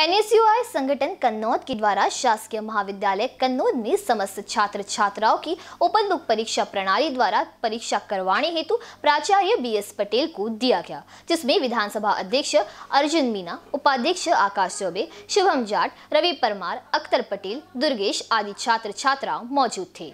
NSUI संगठन कन्नौज के द्वारा शासकीय महाविद्यालय कन्नौज में समस्त छात्र छात्राओं की ओपन बुक परीक्षा प्रणाली द्वारा परीक्षा करवाने हेतु प्राचार्य बी एस पटेल को दिया गया जिसमें विधानसभा अध्यक्ष अर्जुन मीना उपाध्यक्ष आकाश चौबे शुभम जाट रवि परमार अख्तर पटेल दुर्गेश आदि छात्र छात्राओं मौजूद थे